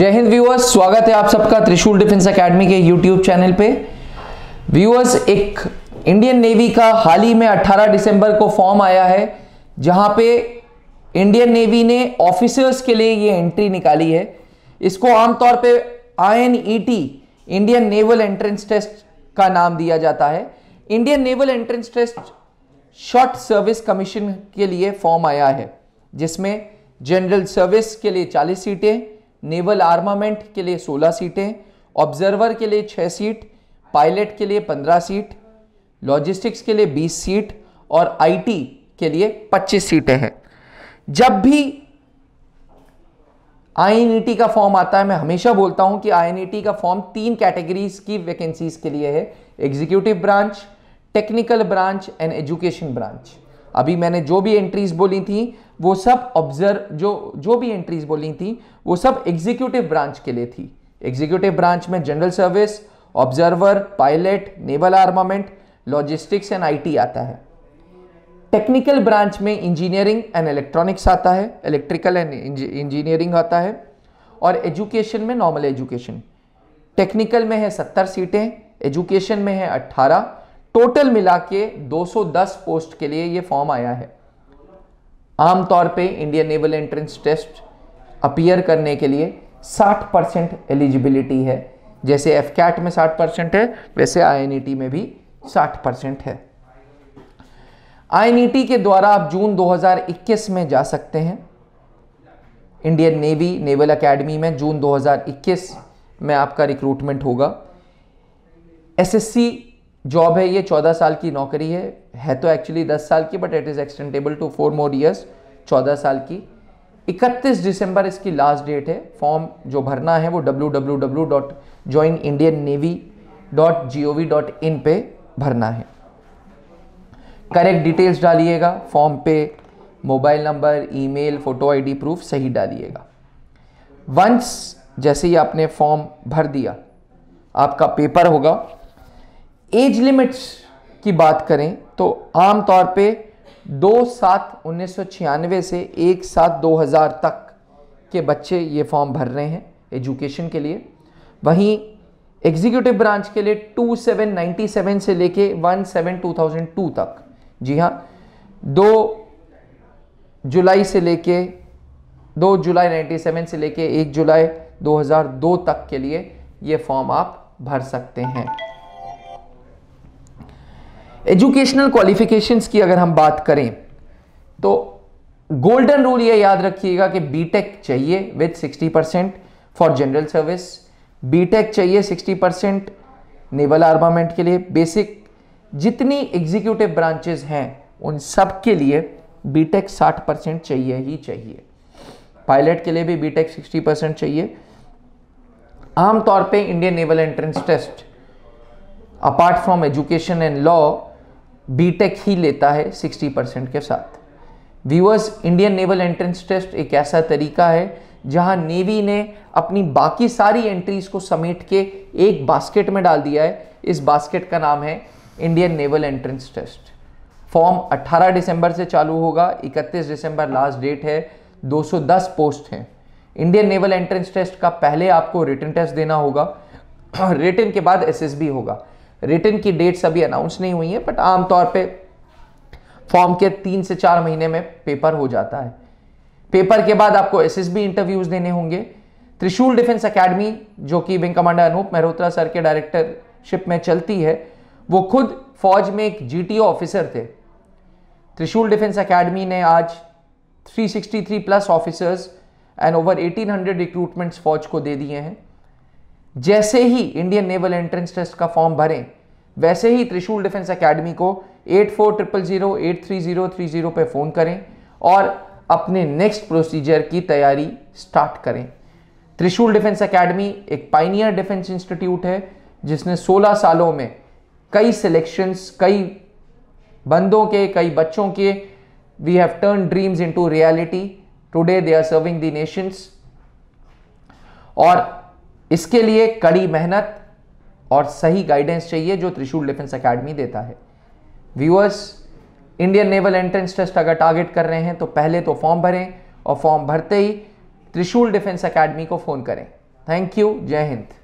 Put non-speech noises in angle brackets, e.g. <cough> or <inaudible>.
जय हिंद व्यूअर्स स्वागत है आप सबका त्रिशूल डिफेंस एकेडमी के यूट्यूब चैनल पे व्यूअर्स एक इंडियन नेवी का हाल ही में 18 दिसंबर को फॉर्म आया है जहां पे इंडियन नेवी ने ऑफिसर्स के लिए ये एंट्री निकाली है इसको आमतौर पे INET Indian naval entrance test का नाम दिया जाता है Indian naval entrance test short service commission के लिए फॉर्म आया है जिसमें जनरल सर्विस के लिए चालीस सीटें नेवल आर्मामेंट के लिए 16 सीटें ऑब्जर्वर के लिए 6 सीट पायलट के लिए 15 सीट लॉजिस्टिक्स के लिए 20 सीट और आईटी के लिए 25 सीटें हैं जब भी आईएनईटी e का फॉर्म आता है मैं हमेशा बोलता हूं कि आईएनईटी e का फॉर्म तीन कैटेगरीज की वैकेंसीज के लिए है executive branch technical branch and education branch अभी मैंने जो भी एंट्रीज बोली थी वो सब ऑब्जर्व जो जो भी एंट्रीज बोली थी वो सब एग्जीक्यूटिव ब्रांच के लिए थी एग्जीक्यूटिव ब्रांच में general service observer pilot naval armament logistics and IT आता है टेक्निकल ब्रांच में इंजीनियरिंग एंड इलेक्ट्रॉनिक्स आता है इलेक्ट्रिकल एंड इंजीनियरिंग आता है और एजुकेशन में नॉर्मल एजुकेशन टेक्निकल में है सत्तर सीटें एजुकेशन में है अट्ठारह टोटल मिला के दो पोस्ट के लिए ये फॉर्म आया है आमतौर पे Indian naval entrance test appear करने के लिए 60 परसेंट एलिजिबिलिटी है जैसे एफ कैट में 60 परसेंट है वैसे आई e में भी 60 परसेंट है आई e के द्वारा आप जून 2021 में जा सकते हैं इंडियन नेवी नेवल एकेडमी में जून 2021 में आपका रिक्रूटमेंट होगा एसएससी जॉब है ये 14 साल की नौकरी है है तो एक्चुअली दस साल की but it is extendable to four more years चौदह साल की इकतीस दिसंबर इसकी लास्ट डेट है फॉर्म जो भरना है वो W W W dot join Indian Navy dot G O V dot in पे भरना है करेक्ट डिटेल्स डालिएगा फॉर्म पे mobile number email photo ID proof सही डालिएगा वंस जैसे ही आपने फॉर्म भर दिया आपका पेपर होगा एज लिमिट्स की बात करें तो आम तौर पे दो सात उन्नीस से एक सात 2000 तक के बच्चे ये फॉर्म भर रहे हैं एजुकेशन के लिए वहीं एग्जीक्यूटिव ब्रांच के लिए टू सेवन नाइन्टी सेवन से लेके one seven two thousand two तक जी हाँ दो जुलाई से लेके दो जुलाई नाइन्टी सेवन से लेके एक जुलाई 2002 तक के लिए ये फॉर्म आप भर सकते हैं एजुकेशनल क्वालिफिकेशंस की अगर हम बात करें तो गोल्डन रूल ये याद रखिएगा कि बीटेक चाहिए with 60 percent for general service BTech चाहिए 60 परसेंट नेवल आर्मामेंट के लिए बेसिक जितनी एग्जीक्यूटिव ब्रांचेज हैं उन सब के लिए बीटेक 60 परसेंट चाहिए ही चाहिए पायलट के लिए भी बीटेक 60 परसेंट चाहिए आमतौर पे Indian naval entrance test apart from education and law BTech ही लेता है 60 परसेंट के साथ viewers Indian naval entrance test एक ऐसा तरीका है जहां नेवी ने अपनी बाकी सारी एंट्रीज को समेट के एक बास्केट में डाल दिया है इस बास्केट का नाम है Indian naval entrance test form 18 दिसंबर से चालू होगा 31 दिसंबर लास्ट डेट है 210 पोस्ट हैं इंडियन नेवल एंट्रेंस टेस्ट का पहले आपको रिटर्न टेस्ट देना होगा रिटर्न <clears throat> के बाद एसएसबी होगा रिटर्न की डेट्स अभी अनाउंस नहीं हुई है बट आमतौर पे फॉर्म के तीन से चार महीने में पेपर हो जाता है पेपर के बाद आपको एस इंटरव्यूज देने होंगे त्रिशूल डिफेंस अकेडमी जो कि wing commander Anup Mehrotra sir के डायरेक्टरशिप में चलती है वो खुद फौज में एक जीटीओ ऑफिसर थे त्रिशूल डिफेंस अकेडमी ने आज 363 plus officers and over 1800 recruitments फौज को दे दिए हैं जैसे ही इंडियन नेवल एंट्रेंस टेस्ट का फॉर्म भरें वैसे ही त्रिशूल डिफेंस अकेडमी को eight four triple zero eight three zero three zero पर फ़ोन करें और अपने नेक्स्ट प्रोसीजर की तैयारी स्टार्ट करें त्रिशूल डिफेंस अकेडमी एक पाइनियर डिफेंस इंस्टीट्यूट है जिसने 16 सालों में कई सिलेक्शंस कई बंदों के कई बच्चों के we have turn dreams into reality today they are serving the nations और इसके लिए कड़ी मेहनत और सही गाइडेंस चाहिए जो त्रिशूल डिफेंस अकेडमी देता है viewers Indian naval entrance test अगर टारगेट कर रहे हैं तो पहले तो फॉर्म भरें और फॉर्म भरते ही त्रिशूल डिफेंस अकेडमी को फ़ोन करें थैंक यू जय हिंद